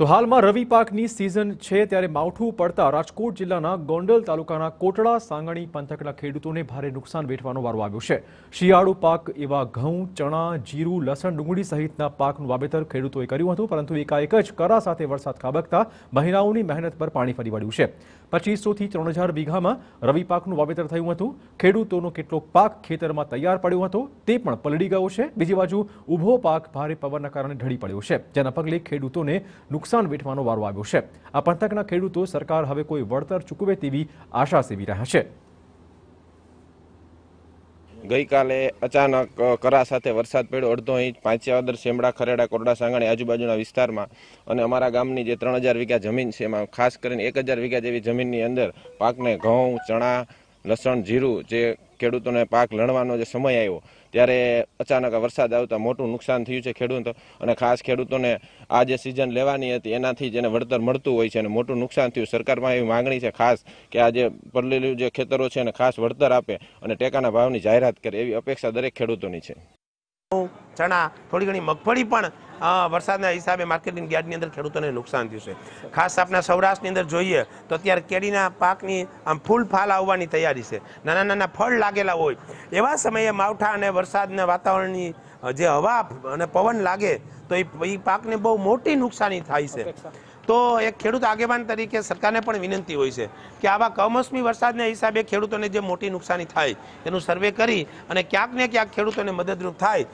તો હાલમાં રવિ પાકની સિઝન છે ત્યારે માવઠું પડતા રાજકોટ જિલ્લાના ગોંડલ તાલુકાના કોટડા સાંગણી પંથકના ખેડૂતોને ભારે નુકસાન વેઠવાનો વારો આવ્યો છે શિયાળુ પાક એવા ઘઉં ચણા જીરું લસણ ડુંગળી સહિતના પાકનું વાવેતર ખેડૂતોએ કર્યું હતું પરંતુ એકાએક જ કરા સાથે વરસાદ ખાબકતા મહિલાઓની મહેનત પર પાણી ફરી વળ્યું છે પચીસોથી ત્રણ હજાર વીઘામાં રવિ પાકનું વાવેતર થયું હતું ખેડૂતોનો કેટલોક પાક ખેતરમાં તૈયાર પડ્યો હતો તે પણ પલળી ગયો છે બીજી બાજુ ઊભો પાક ભારે પવનના કારણે ઢળી પડ્યો છે જેના પગલે ખેડૂતોને નુકસાન વેઠવાનો વારો આવ્યો છે આ પંથકના ખેડૂતો સરકાર હવે કોઈ વળતર ચૂકવે તેવી આશા સેવી રહ્યા છે ગઈકાલે અચાનક કરા સાથે વરસાદ પડ્યો અડધો ઇંચ પાંચિયાવદર શેમડા ખરેડા કોરડા સાંગાણી આજુબાજુના વિસ્તારમાં અને અમારા ગામની જે ત્રણ હજાર વીઘા જમીન છે એમાં ખાસ કરીને એક હજાર વીઘા જેવી જમીનની અંદર પાકને ઘઉં ચણા લસણ જીરું જે ખેડૂતોને પાક લણવાનો જે સમય આવ્યો ત્યારે અચાનક વરસાદ આવતા મોટું નુકસાન થયું છે ખેડૂતો અને ખાસ ખેડૂતોને આ જે સિઝન લેવાની હતી એનાથી જેને વળતર મળતું હોય છે અને મોટું નુકસાન થયું સરકારમાં એવી માંગણી છે ખાસ કે આ જે પડલેલું જે ખેતરો છે એને ખાસ વળતર આપે અને ટેકાના ભાવની જાહેરાત કરે એવી અપેક્ષા દરેક ખેડૂતોની છે ચણા થોડી ઘણી મગફળી પણ વરસાદના હિસાબે માર્કેટિંગ યાર્ડની અંદર ખેડૂતોને નુકસાન થયું છે ખાસ આપણા સૌરાષ્ટ્રની અંદર જોઈએ તો અત્યારે કેરીના પાકની આમ ફૂલ ફાલ આવવાની તૈયારી છે નાના નાના ફળ લાગેલા હોય એવા સમયે માવઠા અને વરસાદના વાતાવરણની જે હવા અને પવન લાગે તો એ પાકને બહુ મોટી નુકસાની થાય છે તો એક ખેડૂત આગેવાન તરીકે સરકારને પણ વિનંતી હોય છે કે આવા કમોસમી વરસાદને હિસાબે ખેડૂતોને જે મોટી નુકસાની થાય એનું સર્વે કરી અને ક્યાંક ને ક્યાંક ખેડૂતોને મદદરૂપ થાય